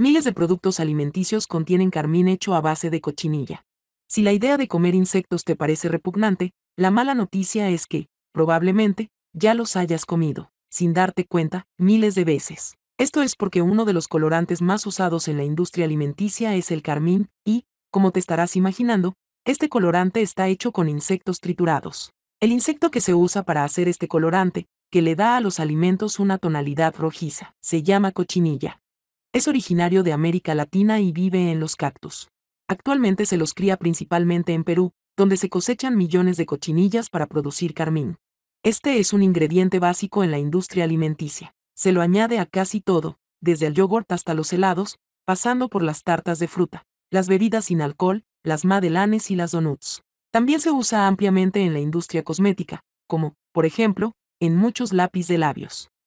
Miles de productos alimenticios contienen carmín hecho a base de cochinilla. Si la idea de comer insectos te parece repugnante, la mala noticia es que, probablemente, ya los hayas comido, sin darte cuenta, miles de veces. Esto es porque uno de los colorantes más usados en la industria alimenticia es el carmín, y, como te estarás imaginando, este colorante está hecho con insectos triturados. El insecto que se usa para hacer este colorante, que le da a los alimentos una tonalidad rojiza, se llama cochinilla. Es originario de América Latina y vive en los cactus. Actualmente se los cría principalmente en Perú, donde se cosechan millones de cochinillas para producir carmín. Este es un ingrediente básico en la industria alimenticia. Se lo añade a casi todo, desde el yogurt hasta los helados, pasando por las tartas de fruta, las bebidas sin alcohol, las madelanes y las donuts. También se usa ampliamente en la industria cosmética, como, por ejemplo, en muchos lápiz de labios.